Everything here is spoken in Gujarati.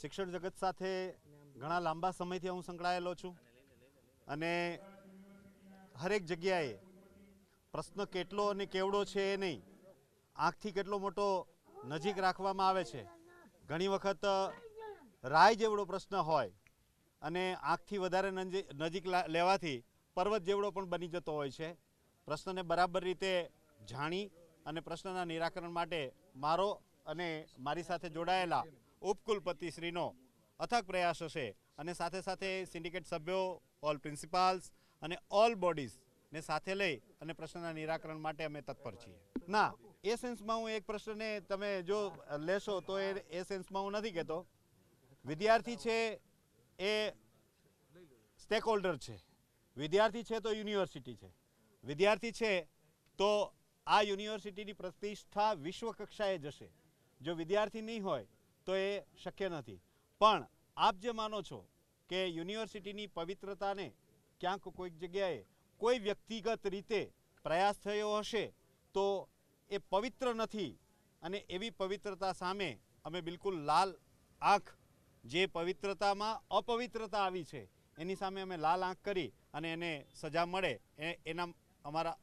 શિક્ષણ જગત સાથે ઘણા લાંબા સમયથી હું સંકળાયેલો છું અને હરેક જગ્યાએ પ્રશ્ન કેટલો અને કેવડો છે એ નહીં આંખથી કેટલો મોટો નજીક રાખવામાં આવે છે ઘણી વખત રાય જેવડો પ્રશ્ન હોય અને આંખથી વધારે નજીક લેવાથી પર્વત જેવડો પણ બની જતો હોય છે પ્રશ્નને બરાબર રીતે જાણી અને પ્રશ્નના નિરાકરણ માટે મારો અને મારી સાથે જોડાયેલા ઉપકુલપતિશ્રીનો અથક પ્રયાસ હશે અને સાથે સાથે સિન્ડિકેટ સભ્યો ઓલ પ્રિન્સિપાલ્સ અને ઓલ બોડીઝને સાથે લઈ અને પ્રશ્નના નિરાકરણ માટે અમે તત્પર છીએ ના એ સેન્સમાં હું એક પ્રશ્નને તમે જો લેશો તો એ એ સેન્સમાં હું નથી કહેતો વિદ્યાર્થી છે એ સ્ટેક હોલ્ડર છે વિદ્યાર્થી છે તો યુનિવર્સિટી છે વિદ્યાર્થી છે તો આ યુનિવર્સિટીની પ્રતિષ્ઠા વિશ્વકક્ષાએ કક્ષાએ જશે જો વિદ્યાર્થી નહીં હોય તો એ શક્ય નથી પણ આપ જે માનો છો કે યુનિવર્સિટીની પવિત્રતાને ક્યાંક કોઈક જગ્યાએ કોઈ વ્યક્તિગત રીતે પ્રયાસ થયો હશે તો એ પવિત્ર નથી અને એવી પવિત્રતા સામે અમે બિલકુલ લાલ આંખ જે પવિત્રતામાં અપવિત્રતા આવી છે એની સામે અમે લાલ આંખ કરી અને એને સજા મળે એ એના અમારા